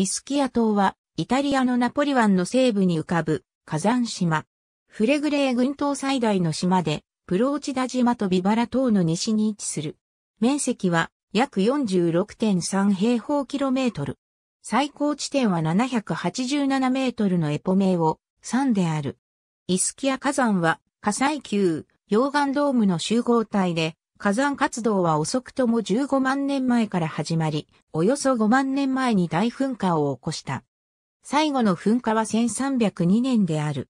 イスキア島は、イタリアのナポリ湾の西部に浮かぶ火山島。フレグレー群島最大の島で、プローチダ島とビバラ島の西に位置する。面積は約46.3平方キロメートル。最高地点は787メートルのエポメを3である。イスキア火山は火砕球、溶岩ドームの集合体で火山活動は遅くとも15万年前から始まり、およそ5万年前に大噴火を起こした。最後の噴火は1302年である。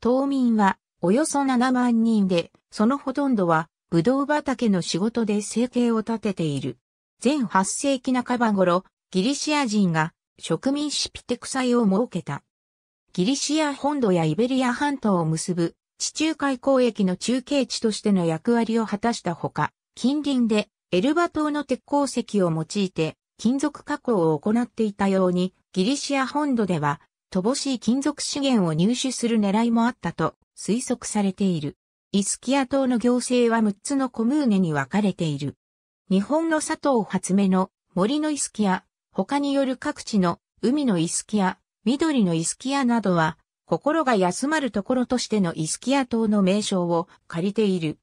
島民はおよそ7万人で、そのほとんどはブドウ畑の仕事で生計を立てている。全8世紀半ば頃、ギリシア人が植民シピテクサイを設けた。ギリシア本土やイベリア半島を結ぶ地中海交易の中継地としての役割を果たしたほか、近隣でエルバ島の鉄鉱石を用いて金属加工を行っていたように、ギリシア本土では乏しい金属資源を入手する狙いもあったと推測されている。イスキア島の行政は6つのコムーネに分かれている。日本の佐藤初めの森のイスキア、他による各地の海のイスキア、緑のイスキアなどは心が休まるところとしてのイスキア島の名称を借りている。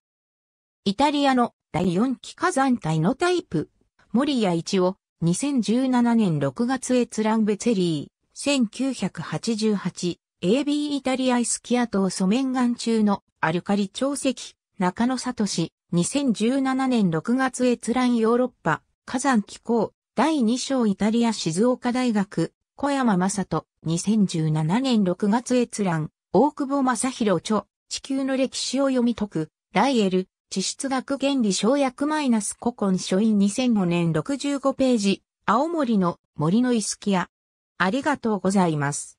イタリアの第4期火山帯のタイプ、森谷一を2017年6月閲覧ベツェリー、1988、AB イタリアイスキア島素面岩中のアルカリ潮石、中野里氏、2017年6月閲覧ヨーロッパ、火山気候、第2章イタリア静岡大学、小山正人、2017年6月閲覧、大久保正宏著、地球の歴史を読み解く、ライエル、地質学原理省略マイナス古今書院2005年65ページ、青森の森のイスキア。ありがとうございます。